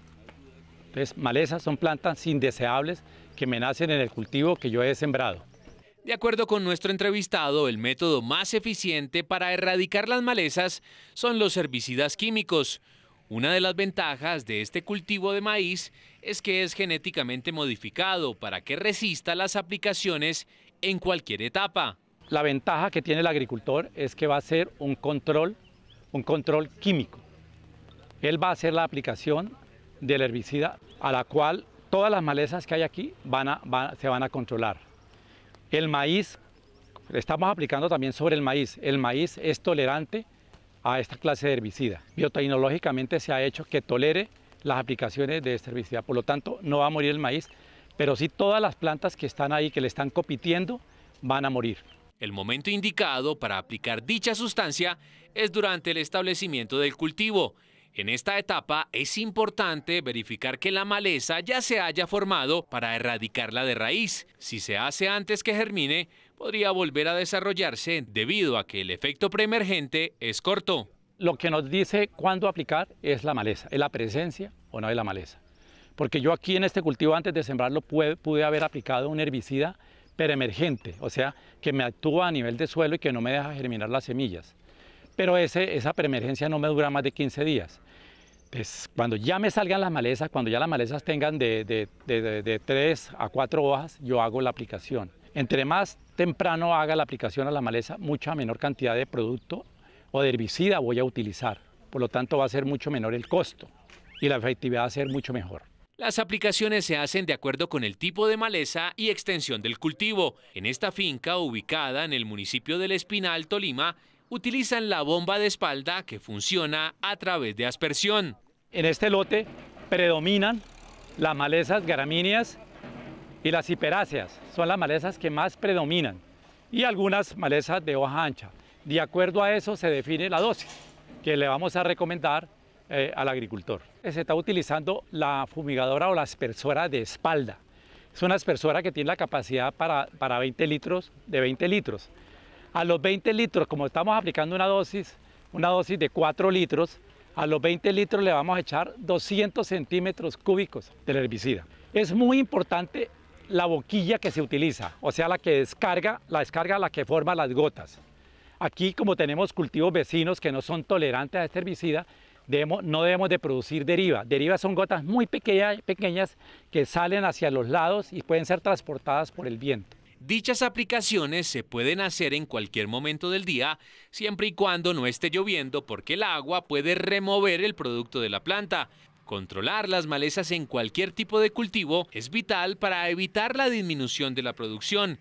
Entonces, malezas son plantas indeseables que me nacen en el cultivo que yo he sembrado. De acuerdo con nuestro entrevistado, el método más eficiente para erradicar las malezas son los herbicidas químicos, una de las ventajas de este cultivo de maíz es que es genéticamente modificado para que resista las aplicaciones en cualquier etapa. La ventaja que tiene el agricultor es que va a ser un control, un control químico. Él va a hacer la aplicación del herbicida a la cual todas las malezas que hay aquí se van a controlar. El maíz, estamos aplicando también sobre el maíz, el maíz es tolerante a esta clase de herbicida. Biotecnológicamente se ha hecho que tolere las aplicaciones de este herbicida, por lo tanto no va a morir el maíz, pero sí todas las plantas que están ahí, que le están compitiendo, van a morir. El momento indicado para aplicar dicha sustancia es durante el establecimiento del cultivo. En esta etapa es importante verificar que la maleza ya se haya formado para erradicarla de raíz. Si se hace antes que germine, podría volver a desarrollarse debido a que el efecto preemergente es corto. Lo que nos dice cuándo aplicar es la maleza, es la presencia o no de la maleza. Porque yo aquí en este cultivo antes de sembrarlo pude, haber aplicado un herbicida preemergente, o sea, que me actúa a nivel de suelo y que no me deja germinar las semillas. Pero ese, esa preemergencia no me dura más de 15 días. Pues cuando ya me salgan las malezas, cuando ya las malezas tengan de, de, 3 a 4 hojas, yo hago la aplicación. Entre más temprano haga la aplicación a la maleza, mucha menor cantidad de producto o de herbicida voy a utilizar. Por lo tanto, va a ser mucho menor el costo y la efectividad va a ser mucho mejor. Las aplicaciones se hacen de acuerdo con el tipo de maleza y extensión del cultivo. En esta finca, ubicada en el municipio del Espinal, Tolima, utilizan la bomba de espalda que funciona a través de aspersión. En este lote predominan las malezas gramíneas y las hiperáceas son las malezas que más predominan y algunas malezas de hoja ancha. De acuerdo a eso se define la dosis que le vamos a recomendar eh, al agricultor. Se está utilizando la fumigadora o la aspersora de espalda. Es una aspersora que tiene la capacidad para, 20 litros, de 20 litros. A los 20 litros, como estamos aplicando una dosis, una dosis de 4 litros, a los 20 litros le vamos a echar 200 centímetros cúbicos del herbicida. Es muy importante la boquilla que se utiliza, o sea, la que descarga, la descarga la que forma las gotas. Aquí, como tenemos cultivos vecinos que no son tolerantes a este herbicida, no debemos de producir deriva. Derivas son gotas muy pequeñas que salen hacia los lados y pueden ser transportadas por el viento. Dichas aplicaciones se pueden hacer en cualquier momento del día, siempre y cuando no esté lloviendo, porque el agua puede remover el producto de la planta. Controlar las malezas en cualquier tipo de cultivo es vital para evitar la disminución de la producción.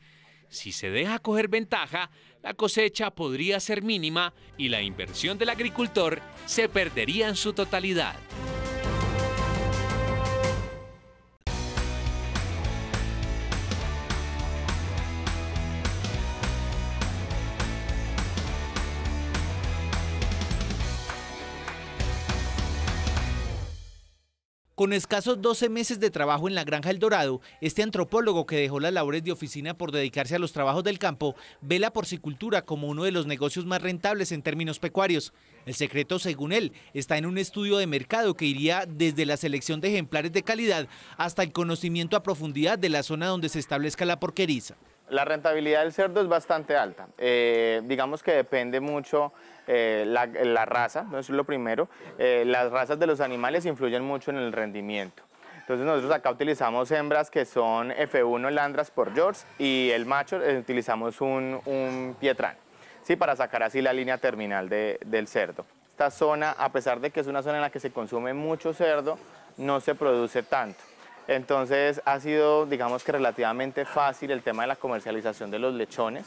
Si se deja coger ventaja, la cosecha podría ser mínima y la inversión del agricultor se perdería en su totalidad. Con escasos 12 meses de trabajo en la Granja El Dorado, este antropólogo que dejó las labores de oficina por dedicarse a los trabajos del campo, ve la porcicultura como uno de los negocios más rentables en términos pecuarios. El secreto, según él, está en un estudio de mercado que iría desde la selección de ejemplares de calidad hasta el conocimiento a profundidad de la zona donde se establezca la porqueriza. La rentabilidad del cerdo es bastante alta. Eh, digamos que depende mucho eh, la, raza, no es lo primero. Eh, las razas de los animales influyen mucho en el rendimiento. Entonces nosotros acá utilizamos hembras que son F1 Landras por George y el macho utilizamos un, un pietrán, ¿sí? para sacar así la línea terminal del cerdo. Esta zona, a pesar de que es una zona en la que se consume mucho cerdo, no se produce tanto. Entonces ha sido, digamos que relativamente fácil el tema de la comercialización de los lechones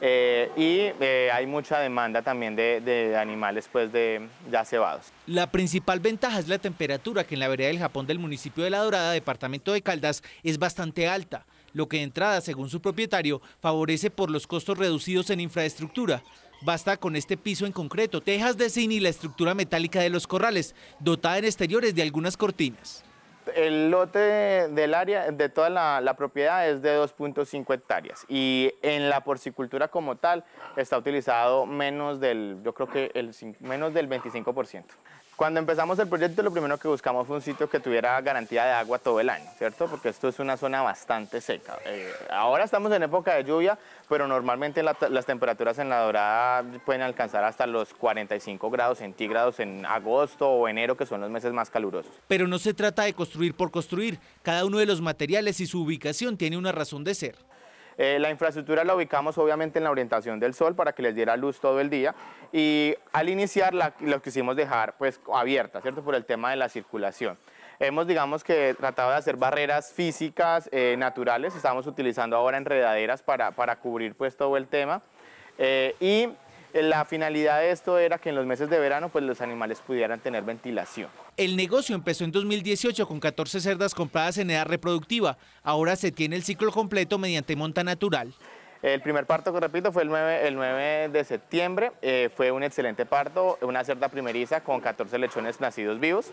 eh, y eh, hay mucha demanda también de, animales pues ya cebados. La principal ventaja es la temperatura que en la vereda del Japón del municipio de La Dorada, departamento de Caldas, es bastante alta, lo que de entrada, según su propietario, favorece por los costos reducidos en infraestructura. Basta con este piso en concreto, tejas de zinc y la estructura metálica de los corrales, dotada en exteriores de algunas cortinas. El lote del área, de toda la, propiedad, es de 2.5 hectáreas y en la porcicultura como tal está utilizado menos del, creo que menos del 25%. Cuando empezamos el proyecto, lo primero que buscamos fue un sitio que tuviera garantía de agua todo el año, ¿cierto? Porque esto es una zona bastante seca. Eh, ahora estamos en época de lluvia, pero normalmente las temperaturas en La Dorada pueden alcanzar hasta los 45 grados centígrados en agosto o enero, que son los meses más calurosos. Pero no se trata de construir por construir. Cada uno de los materiales y su ubicación tiene una razón de ser. Eh, la infraestructura la ubicamos obviamente en la orientación del sol para que les diera luz todo el día y al iniciar la, lo quisimos dejar pues abierta, ¿cierto? Por el tema de la circulación. Hemos, digamos que, tratado de hacer barreras físicas, eh, naturales, estamos utilizando ahora enredaderas para, para cubrir pues todo el tema. Eh, y eh, la finalidad de esto era que en los meses de verano pues, los animales pudieran tener ventilación. El negocio empezó en 2018 con 14 cerdas compradas en edad reproductiva. Ahora se tiene el ciclo completo mediante monta natural. El primer parto que repito fue el 9, de septiembre. Eh, fue un excelente parto, una cerda primeriza con 14 lechones nacidos vivos.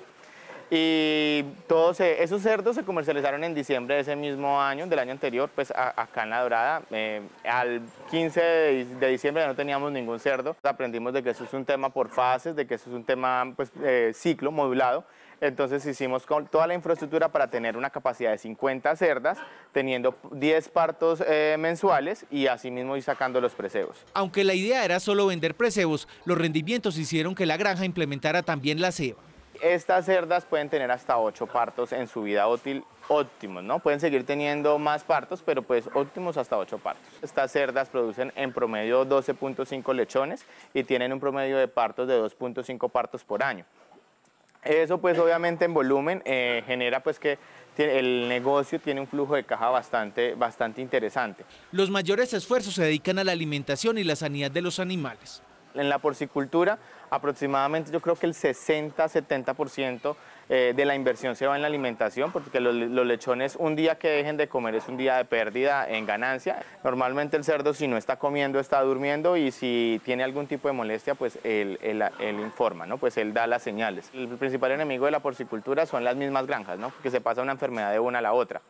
Y todos eh, esos cerdos se comercializaron en diciembre de ese mismo año, del año anterior, pues acá en La Dorada. Eh, al 15 de, diciembre diciembre no teníamos ningún cerdo. Aprendimos de que eso es un tema por fases, de que eso es un tema pues, eh, ciclo modulado. Entonces hicimos toda la infraestructura para tener una capacidad de 50 cerdas, teniendo 10 partos mensuales y asimismo ir sacando los precebos. Aunque la idea era solo vender precebos, los rendimientos hicieron que la granja implementara también la ceba estas cerdas pueden tener hasta 8 partos en su vida útil óptimos, ¿no? Pueden seguir teniendo más partos, pero pues óptimos hasta 8 partos. Estas cerdas producen en promedio 12.5 lechones y tienen un promedio de partos de 2.5 partos por año. Eso pues obviamente en volumen eh, genera pues que el negocio tiene un flujo de caja bastante, bastante interesante. Los mayores esfuerzos se dedican a la alimentación y la sanidad de los animales. En la porcicultura, aproximadamente yo creo que el 60-70% eh, de la inversión se va en la alimentación, porque los, lechones un día que dejen de comer es un día de pérdida en ganancia. Normalmente el cerdo si no está comiendo está durmiendo y si tiene algún tipo de molestia, pues él, informa, ¿no? pues él da las señales. El principal enemigo de la porcicultura son las mismas granjas, ¿no? porque se pasa una enfermedad de una a la otra.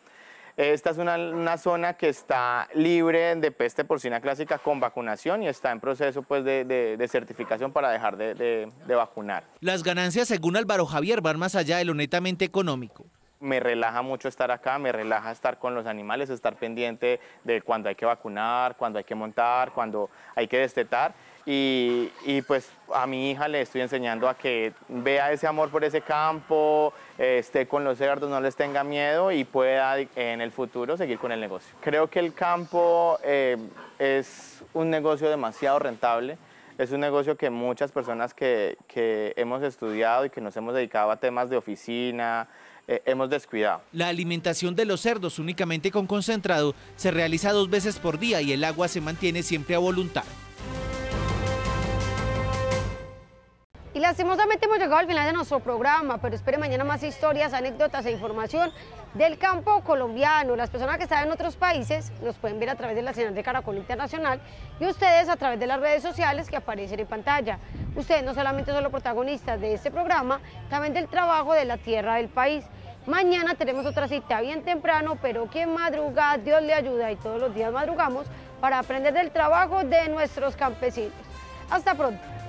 Esta es una, zona que está libre de peste porcina clásica con vacunación y está en proceso pues, de, certificación para dejar de, de vacunar. Las ganancias, según Álvaro Javier, van más allá de lo netamente económico me relaja mucho estar acá, me relaja estar con los animales, estar pendiente de cuando hay que vacunar, cuando hay que montar, cuando hay que destetar. Y, pues a mi hija le estoy enseñando a que vea ese amor por ese campo, eh, esté con los cerdos, no les tenga miedo y pueda en el futuro seguir con el negocio. Creo que el campo eh, es un negocio demasiado rentable, es un negocio que muchas personas que, hemos estudiado y que nos hemos dedicado a temas de oficina, eh, hemos descuidado. La alimentación de los cerdos únicamente con concentrado se realiza dos veces por día y el agua se mantiene siempre a voluntad. Y lastimosamente hemos llegado al final de nuestro programa, pero espere mañana más historias, anécdotas e información del campo colombiano. Las personas que están en otros países nos pueden ver a través de la señal de Caracol Internacional y ustedes a través de las redes sociales que aparecen en pantalla. Ustedes no solamente son los protagonistas de este programa, también del trabajo de la tierra del país. Mañana tenemos otra cita bien temprano, pero quien madruga, Dios le ayuda y todos los días madrugamos para aprender del trabajo de nuestros campesinos. Hasta pronto.